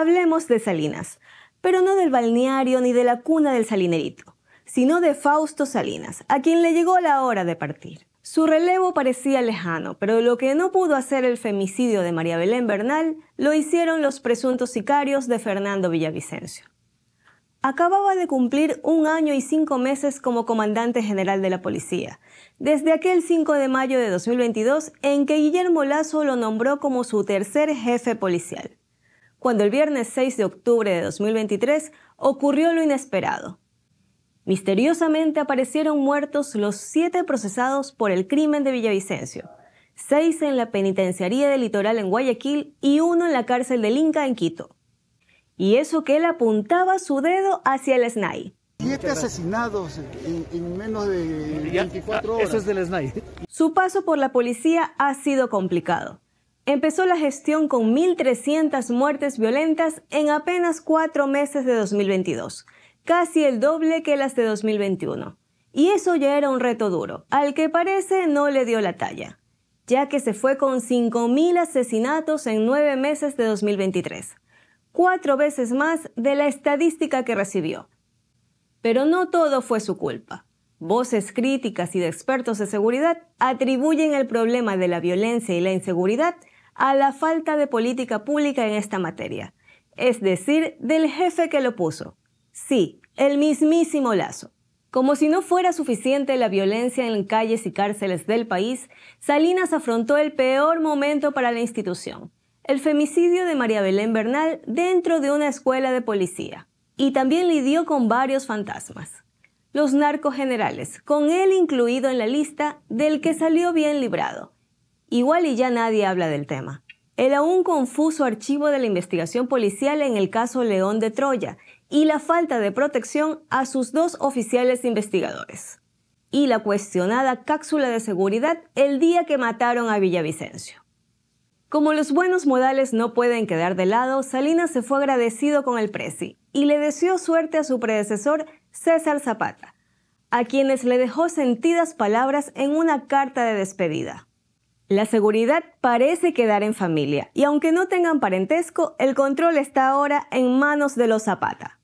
Hablemos de Salinas, pero no del balneario ni de la cuna del salinerito, sino de Fausto Salinas, a quien le llegó la hora de partir. Su relevo parecía lejano, pero lo que no pudo hacer el femicidio de María Belén Bernal lo hicieron los presuntos sicarios de Fernando Villavicencio. Acababa de cumplir un año y cinco meses como comandante general de la policía, desde aquel 5 de mayo de 2022 en que Guillermo Lazo lo nombró como su tercer jefe policial cuando el viernes 6 de octubre de 2023 ocurrió lo inesperado. Misteriosamente aparecieron muertos los siete procesados por el crimen de Villavicencio, seis en la penitenciaría del litoral en Guayaquil y uno en la cárcel del Inca en Quito. Y eso que él apuntaba su dedo hacia el SNAI. Siete asesinados en, menos de 24 ah, horas. Eso es del SNAI. Su paso por la policía ha sido complicado empezó la gestión con 1.300 muertes violentas en apenas cuatro meses de 2022, casi el doble que las de 2021. Y eso ya era un reto duro, al que parece no le dio la talla, ya que se fue con 5.000 asesinatos en nueve meses de 2023, cuatro veces más de la estadística que recibió. Pero no todo fue su culpa. Voces críticas y de expertos de seguridad atribuyen el problema de la violencia y la inseguridad a la falta de política pública en esta materia, es decir, del jefe que lo puso. Sí, el mismísimo Lazo. Como si no fuera suficiente la violencia en calles y cárceles del país, Salinas afrontó el peor momento para la institución, el femicidio de María Belén Bernal dentro de una escuela de policía. Y también lidió con varios fantasmas. Los narcogenerales, con él incluido en la lista del que salió bien librado, Igual y ya nadie habla del tema. El aún confuso archivo de la investigación policial en el caso León de Troya y la falta de protección a sus dos oficiales investigadores. Y la cuestionada cápsula de seguridad el día que mataron a Villavicencio. Como los buenos modales no pueden quedar de lado, Salinas se fue agradecido con el presi y le deseó suerte a su predecesor César Zapata, a quienes le dejó sentidas palabras en una carta de despedida. La seguridad parece quedar en familia y aunque no tengan parentesco, el control está ahora en manos de los Zapata.